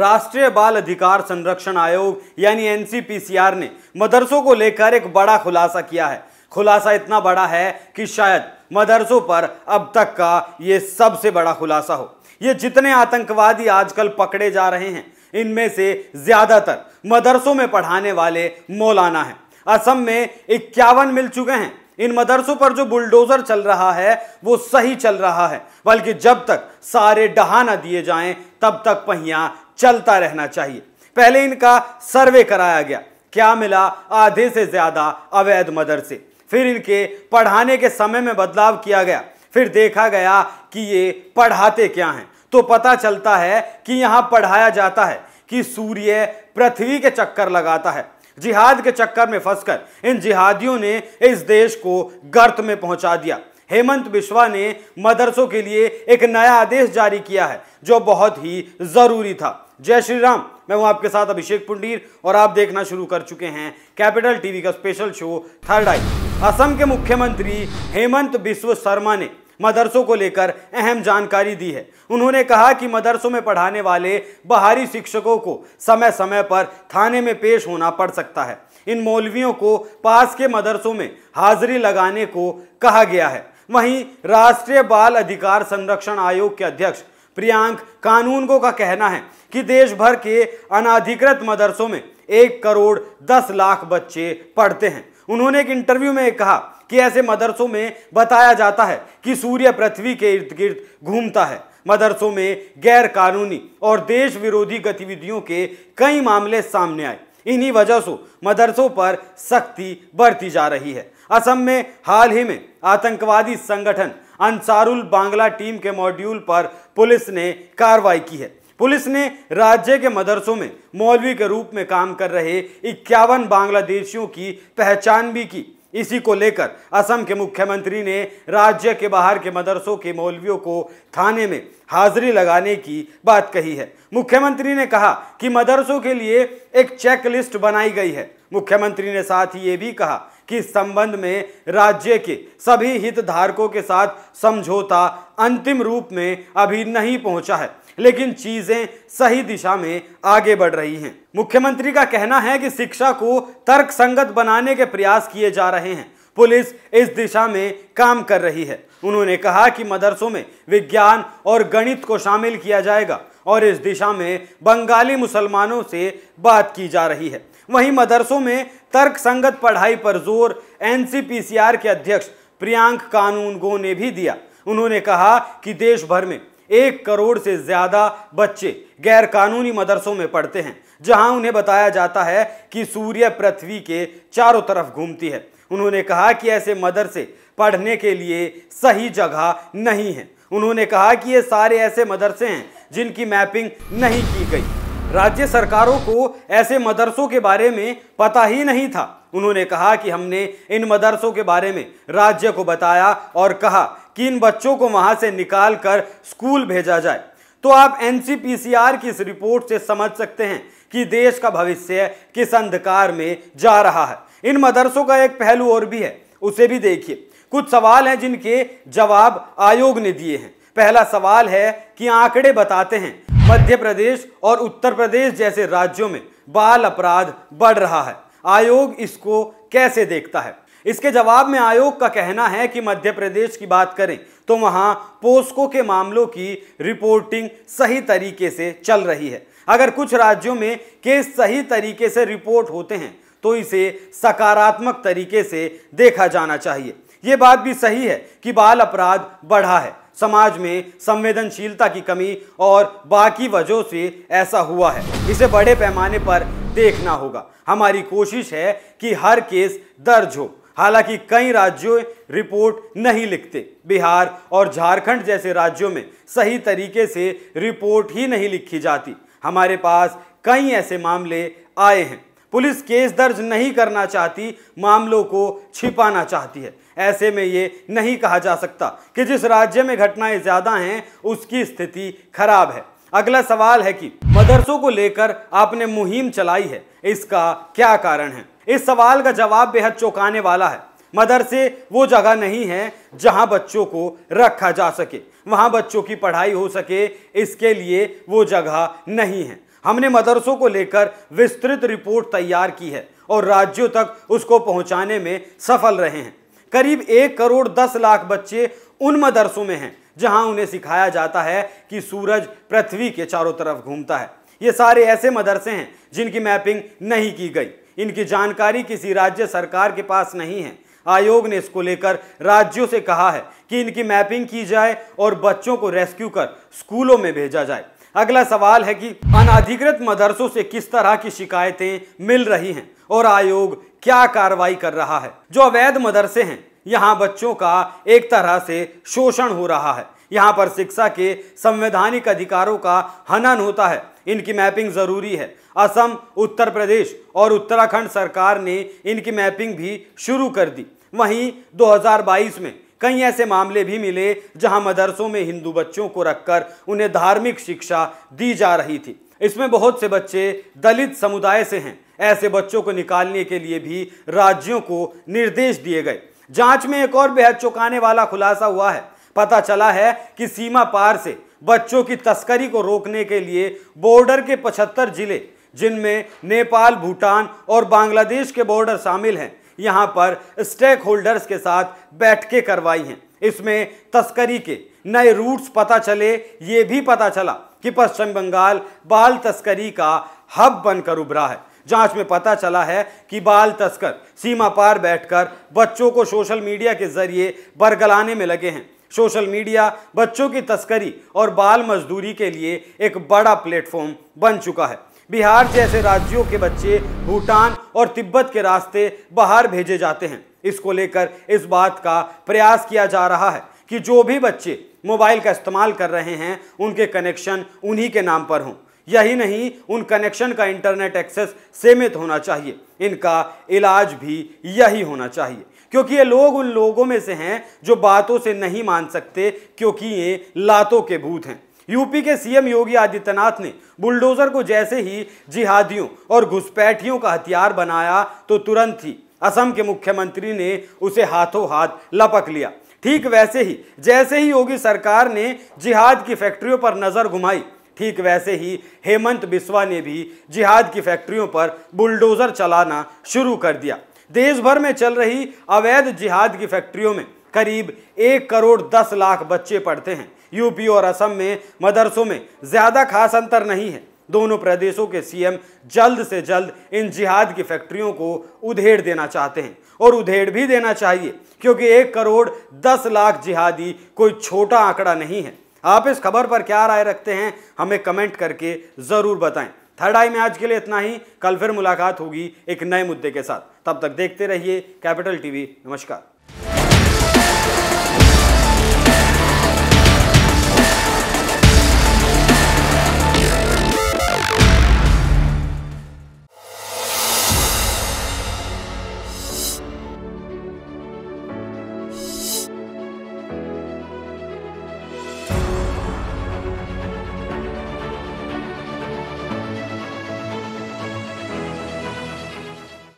राष्ट्रीय बाल अधिकार संरक्षण आयोग यानी एनसीपीसीआर ने मदरसों को लेकर एक बड़ा खुलासा किया है खुलासा इतना बड़ा है कि शायद मदरसों पर अब तक का ये सबसे बड़ा खुलासा हो ये जितने आतंकवादी आजकल पकड़े जा रहे हैं इनमें से ज्यादातर मदरसों में पढ़ाने वाले मौलाना हैं असम में इक्यावन मिल चुके हैं इन मदरसों पर जो बुलडोजर चल रहा है वो सही चल रहा है बल्कि जब तक सारे डहा ना दिए जाएं तब तक पहिया चलता रहना चाहिए पहले इनका सर्वे कराया गया क्या मिला आधे से ज्यादा अवैध मदरसे फिर इनके पढ़ाने के समय में बदलाव किया गया फिर देखा गया कि ये पढ़ाते क्या हैं तो पता चलता है कि यहाँ पढ़ाया जाता है कि सूर्य पृथ्वी के चक्कर लगाता है जिहाद के चक्कर में फंसकर इन जिहादियों ने इस देश को गर्त में पहुंचा दिया हेमंत बिश्वा ने मदरसों के लिए एक नया आदेश जारी किया है जो बहुत ही ज़रूरी था जय श्री राम मैं हूं आपके साथ अभिषेक पुंडीर और आप देखना शुरू कर चुके हैं कैपिटल टीवी का special show third eye Assam के मुख्यमंत्री हेमंत बिश्व शर्मा ने मदरसों को लेकर अहम जानकारी दी है उन्होंने कहा कि मदरसों में पढ़ाने वाले बाहरी शिक्षकों को समय समय पर थाने में पेश होना पड़ सकता है इन मौलवियों को पास के मदरसों में हाजिरी लगाने को कहा गया है वहीं राष्ट्रीय बाल अधिकार संरक्षण आयोग के अध्यक्ष प्रियांक कानूनगो का कहना है कि देश भर के अनाधिकृत मदरसों में एक करोड़ दस लाख बच्चे पढ़ते हैं उन्होंने एक इंटरव्यू में कहा कि ऐसे मदरसों में बताया जाता है कि सूर्य पृथ्वी के इर्द गिर्द घूमता है मदरसों में गैर कानूनी और देश विरोधी गतिविधियों के कई मामले सामने आए इन्हीं वजह से मदरसों पर सख्ती बरती जा रही है असम में हाल ही में आतंकवादी संगठन अंसारुल बांग्ला टीम के मॉड्यूल पर पुलिस ने कार्रवाई की है पुलिस ने राज्य के मदरसों में मौलवी के रूप में काम कर रहे इक्यावन बांग्लादेशियों की पहचान भी की इसी को लेकर असम के मुख्यमंत्री ने राज्य के बाहर के मदरसों के मौलवियों को थाने में हाजिरी लगाने की बात कही है मुख्यमंत्री ने कहा कि मदरसों के लिए एक चेक लिस्ट बनाई गई है मुख्यमंत्री ने साथ ही ये भी कहा कि इस संबंध में राज्य के सभी हितधारकों के साथ समझौता अंतिम रूप में अभी नहीं पहुंचा है लेकिन चीजें सही दिशा में आगे बढ़ रही हैं मुख्यमंत्री का कहना है कि शिक्षा को तर्क संगत बनाने के प्रयास किए जा रहे हैं पुलिस इस दिशा में काम कर रही है उन्होंने कहा कि मदरसों में विज्ञान और गणित को शामिल किया जाएगा और इस दिशा में बंगाली मुसलमानों से बात की जा रही है वहीं मदरसों में तर्क संगत पढ़ाई पर जोर एनसीपीसीआर के अध्यक्ष प्रियांक कानूनगो ने भी दिया उन्होंने कहा कि देश भर में एक करोड़ से ज़्यादा बच्चे गैरकानूनी मदरसों में पढ़ते हैं जहां उन्हें बताया जाता है कि सूर्य पृथ्वी के चारों तरफ घूमती है उन्होंने कहा कि ऐसे मदरसे पढ़ने के लिए सही जगह नहीं है उन्होंने कहा कि ये सारे ऐसे मदरसे हैं जिनकी मैपिंग नहीं की गई राज्य सरकारों को ऐसे मदरसों के बारे में पता ही नहीं था उन्होंने कहा कि हमने इन मदरसों के बारे में राज्य को बताया और कहा कि इन बच्चों को वहां से निकाल कर स्कूल भेजा जाए तो आप एनसीपीसीआर की इस रिपोर्ट से समझ सकते हैं कि देश का भविष्य किस अंधकार में जा रहा है इन मदरसों का एक पहलू और भी है उसे भी देखिए कुछ सवाल हैं जिनके जवाब आयोग ने दिए हैं पहला सवाल है कि आंकड़े बताते हैं मध्य प्रदेश और उत्तर प्रदेश जैसे राज्यों में बाल अपराध बढ़ रहा है आयोग इसको कैसे देखता है इसके जवाब में आयोग का कहना है कि मध्य प्रदेश की बात करें तो वहां पोस्को के मामलों की रिपोर्टिंग सही तरीके से चल रही है अगर कुछ राज्यों में केस सही तरीके से रिपोर्ट होते हैं तो इसे सकारात्मक तरीके से देखा जाना चाहिए ये बात भी सही है कि बाल अपराध बढ़ा है समाज में संवेदनशीलता की कमी और बाकी वजहों से ऐसा हुआ है इसे बड़े पैमाने पर देखना होगा हमारी कोशिश है कि हर केस दर्ज हो हालांकि कई राज्यों रिपोर्ट नहीं लिखते बिहार और झारखंड जैसे राज्यों में सही तरीके से रिपोर्ट ही नहीं लिखी जाती हमारे पास कई ऐसे मामले आए हैं पुलिस केस दर्ज नहीं करना चाहती मामलों को छिपाना चाहती है ऐसे में ये नहीं कहा जा सकता कि जिस राज्य में घटनाएं ज़्यादा हैं उसकी स्थिति खराब है अगला सवाल है कि मदरसों को लेकर आपने मुहिम चलाई है इसका क्या कारण है इस सवाल का जवाब बेहद चौंकाने वाला है मदरसे वो जगह नहीं है जहां बच्चों को रखा जा सके वहां बच्चों की पढ़ाई हो सके इसके लिए वो जगह नहीं है हमने मदरसों को लेकर विस्तृत रिपोर्ट तैयार की है और राज्यों तक उसको पहुंचाने में सफल रहे हैं करीब एक करोड़ दस लाख बच्चे उन मदरसों में हैं जहां उन्हें सिखाया जाता है कि सूरज पृथ्वी के चारों तरफ घूमता है ये सारे ऐसे मदरसे हैं जिनकी मैपिंग नहीं की गई इनकी जानकारी किसी राज्य सरकार के पास नहीं है आयोग ने इसको लेकर राज्यों से कहा है कि इनकी मैपिंग की जाए और बच्चों को रेस्क्यू कर स्कूलों में भेजा जाए अगला सवाल है कि अनाधिकृत मदरसों से किस तरह की शिकायतें मिल रही हैं और आयोग क्या कार्रवाई कर रहा है जो अवैध मदरसे हैं यहाँ बच्चों का एक तरह से शोषण हो रहा है यहाँ पर शिक्षा के संवैधानिक अधिकारों का हनन होता है इनकी मैपिंग ज़रूरी है असम उत्तर प्रदेश और उत्तराखंड सरकार ने इनकी मैपिंग भी शुरू कर दी वहीं 2022 में कई ऐसे मामले भी मिले जहां मदरसों में हिंदू बच्चों को रखकर उन्हें धार्मिक शिक्षा दी जा रही थी इसमें बहुत से बच्चे दलित समुदाय से हैं ऐसे बच्चों को निकालने के लिए भी राज्यों को निर्देश दिए गए जांच में एक और बेहद चौंकाने वाला खुलासा हुआ है पता चला है कि सीमा पार से बच्चों की तस्करी को रोकने के लिए बॉर्डर के 75 जिले जिनमें नेपाल भूटान और बांग्लादेश के बॉर्डर शामिल हैं यहाँ पर स्टेक होल्डर्स के साथ बैठकें करवाई हैं इसमें तस्करी के नए रूट्स पता चले ये भी पता चला कि पश्चिम बंगाल बाल तस्करी का हब बनकर उभरा है जांच में पता चला है कि बाल तस्कर सीमा पार बैठकर बच्चों को सोशल मीडिया के जरिए बरगलाने में लगे हैं सोशल मीडिया बच्चों की तस्करी और बाल मजदूरी के लिए एक बड़ा प्लेटफॉर्म बन चुका है बिहार जैसे राज्यों के बच्चे भूटान और तिब्बत के रास्ते बाहर भेजे जाते हैं इसको लेकर इस बात का प्रयास किया जा रहा है कि जो भी बच्चे मोबाइल का इस्तेमाल कर रहे हैं उनके कनेक्शन उन्हीं के नाम पर हों यही नहीं उन कनेक्शन का इंटरनेट एक्सेस सीमित होना चाहिए इनका इलाज भी यही होना चाहिए क्योंकि ये लोग उन लोगों में से हैं जो बातों से नहीं मान सकते क्योंकि ये लातों के भूत हैं यूपी के सीएम योगी आदित्यनाथ ने बुलडोजर को जैसे ही जिहादियों और घुसपैठियों का हथियार बनाया तो तुरंत ही असम के मुख्यमंत्री ने उसे हाथों हाथ लपक लिया ठीक वैसे ही जैसे ही योगी सरकार ने जिहाद की फैक्ट्रियों पर नज़र घुमाई ठीक वैसे ही हेमंत बिस्वा ने भी जिहाद की फैक्ट्रियों पर बुलडोजर चलाना शुरू कर दिया देश भर में चल रही अवैध जिहाद की फैक्ट्रियों में करीब एक करोड़ दस लाख बच्चे पढ़ते हैं यूपी और असम में मदरसों में ज़्यादा खास अंतर नहीं है दोनों प्रदेशों के सीएम जल्द से जल्द इन जिहाद की फैक्ट्रियों को उधेड़ देना चाहते हैं और उधेड़ भी देना चाहिए क्योंकि एक करोड़ दस लाख जिहादी कोई छोटा आंकड़ा नहीं है आप इस खबर पर क्या राय रखते हैं हमें कमेंट करके ज़रूर बताएं थर्ड आई में आज के लिए इतना ही कल फिर मुलाकात होगी एक नए मुद्दे के साथ तब तक देखते रहिए कैपिटल टीवी नमस्कार